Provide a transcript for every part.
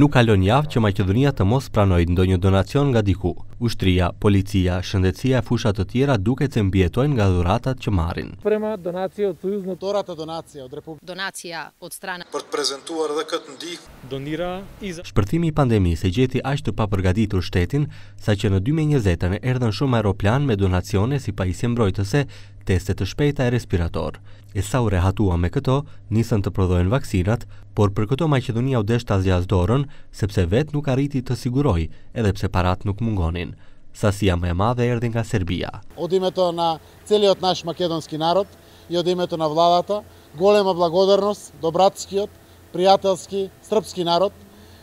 nuk kalon javë që Maqedonia të mos pranojë ndonjë donacion nga diku ushtria, policia, shëndetësia e fushat të tjera duke të mbjetojnë nga dhuratat që marin. Prema donacija od sujuz në donacija od republikë. Donacija od strana. Për të prezentuar dhe këtë ndi. Donira iza. Shpërtimi i pandemi se gjeti ashtë të papërgaditur shtetin, sa që në 2020 erdhen shumë aeroplan me donacione si pa mbrojtëse, brojtëse, testet të shpejta e respirator. E sa u rehatua me këto, nisën të prodhojnë vaksinat, por për këto Macedonia u deshtë azjazdorën, sepse vetë nuk arriti të siguroj, edhe pse parat nuk mungonin. са Сијамема Ердинга Србија. Од името на целиот наш македонски народ и од името на владата, голема благодарност до братскиот, пријателски, српски народ,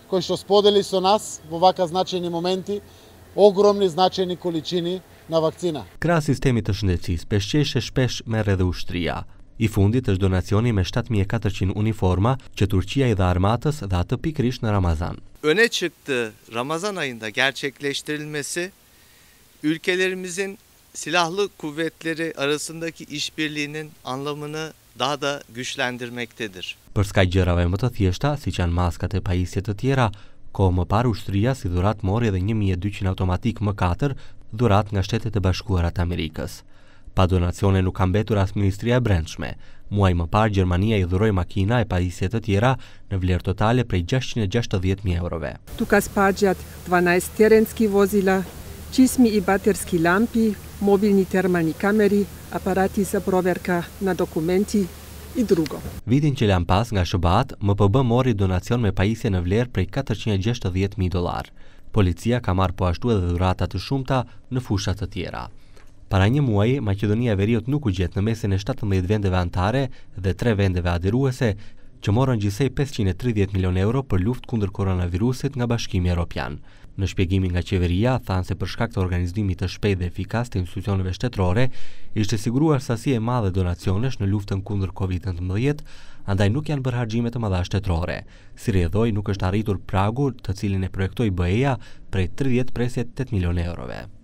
кој што сподели со нас во вака значени моменти огромни значени количини на вакцина. Крај системите шнеци спешчеше шпеш мере да уштрија. И фундите што донациони ме штат ми е униформа, че Турчия и да armatës дата пикриш на Рамазан. Öne çıktı Рамазан ајнда gerçekleştirilmesi ülkelerimizin silahlı kuvvetleri arasındaki işbirliğinin anlamını daha da güçlendirmektedir. Për s'ka gjërave më të thjeshta, si që maskat e pajisjet të tjera, ko më par ushtëria si dhurat mori edhe 1200 automatik më 4 dhurat nga shtetet e bashkuarat Amerikës. Pa donacione nuk kam betur asë Ministria e Brendshme. Muaj më par, Gjermania i dhuroj makina e pajisjet të tjera në vlerë totale prej 660.000 eurove. Tu ka spagjat 12 terenski vozila, Qismi i baterski lampi, mobilni termalni kameri, aparati sa proverka na dokumenti, i drugo. Vidin që lam pas nga shëbat, më mori donacion me pajisje në vlerë prej 460.000 dolar. Policia ka marrë po ashtu edhe dhurata të shumta në fushat të tjera. Para një muaj, Macedonia e Veriut nuk u gjet në mesin e 17 vendeve antare dhe 3 vendeve adiruese që morën gjithsej 530 milion euro për luft kundër koronavirusit nga bashkimi Europian. Në shpjegimi nga qeveria, thanë se për shkak të organizimit të shpej dhe efikas të institucionëve shtetërore, ishte siguruar sasi e madhe donacionesh në luftën kundër COVID-19, andaj nuk janë bërhargjime të madha shtetërore. Si redhoj, nuk është arritur pragu të cilin e projektoj bëheja prej 30 presjet 8 milion eurove.